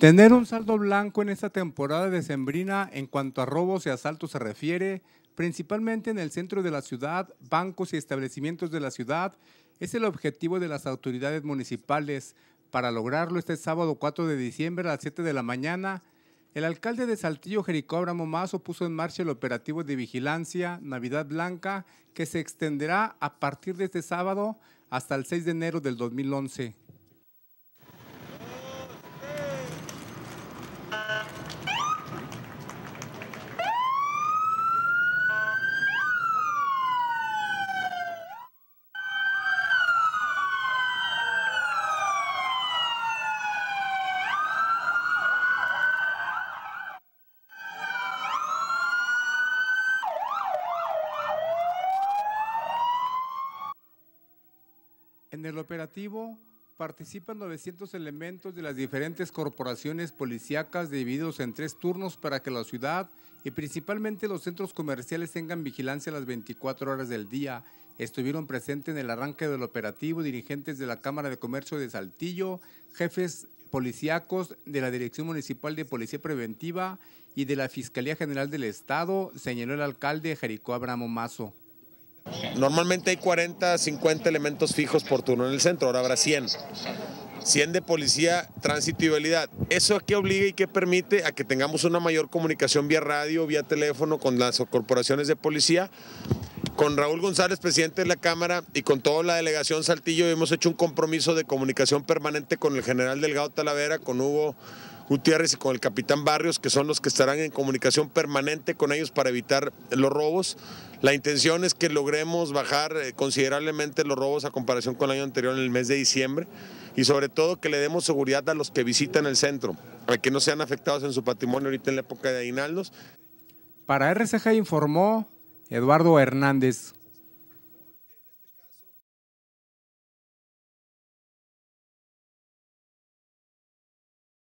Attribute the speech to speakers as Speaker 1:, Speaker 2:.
Speaker 1: Tener un saldo blanco en esta temporada decembrina en cuanto a robos y asaltos se refiere, principalmente en el centro de la ciudad, bancos y establecimientos de la ciudad, es el objetivo de las autoridades municipales. Para lograrlo, este sábado 4 de diciembre a las 7 de la mañana, el alcalde de Saltillo, Jericó Abramo Mazo, puso en marcha el operativo de vigilancia Navidad Blanca que se extenderá a partir de este sábado hasta el 6 de enero del 2011. En el operativo participan 900 elementos de las diferentes corporaciones policíacas divididos en tres turnos para que la ciudad y principalmente los centros comerciales tengan vigilancia las 24 horas del día. Estuvieron presentes en el arranque del operativo dirigentes de la Cámara de Comercio de Saltillo, jefes policíacos de la Dirección Municipal de Policía Preventiva y de la Fiscalía General del Estado, señaló el
Speaker 2: alcalde Jericó Abramo Mazo. Normalmente hay 40, 50 elementos fijos por turno en el centro, ahora habrá 100. 100 de policía, tránsito y ¿Eso a qué obliga y qué permite? A que tengamos una mayor comunicación vía radio, vía teléfono con las corporaciones de policía. Con Raúl González, presidente de la Cámara, y con toda la delegación Saltillo hemos hecho un compromiso de comunicación permanente con el general Delgado Talavera, con Hugo Gutiérrez y con el capitán Barrios, que son los que estarán en comunicación permanente con ellos para evitar los robos. La intención es que logremos bajar eh, considerablemente los robos a comparación con el año anterior en el mes de diciembre y sobre todo que le demos seguridad a los que visitan el centro, para que no sean afectados en su patrimonio ahorita en la época de aguinaldos.
Speaker 1: Para RCG informó Eduardo Hernández.